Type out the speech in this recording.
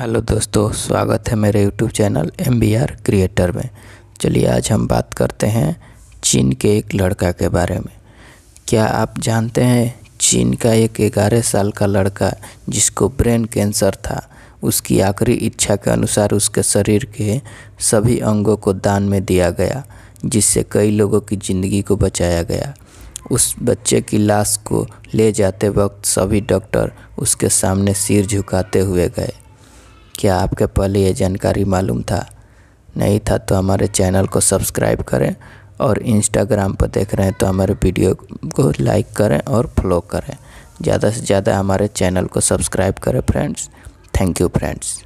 hello दोस्तों स्वागत है मेरे YouTube channel M B R creator में चलिए आज हम बात करते हैं चीन के एक लड़का के बारे में क्या आप जानते हैं चीन का एक ग्यारह साल का लड़का जिसको ब्रेन कैंसर था उसकी आखिरी इच्छा के अनुसार उसके शरीर के सभी अंगों को दान में दिया गया जिससे कई लोगों की ज़िंदगी को बचाया गया उस बच्चे की लाश को ले जाते वक्त सभी डॉक्टर उसके सामने सिर झुकाते हुए गए क्या आपके पहले ये जानकारी मालूम था नहीं था तो हमारे चैनल को सब्सक्राइब करें और इंस्टाग्राम पर देख रहे हैं तो हमारे वीडियो को लाइक करें और फॉलो करें ज़्यादा से ज़्यादा हमारे चैनल को सब्सक्राइब करें फ्रेंड्स थैंक यू फ्रेंड्स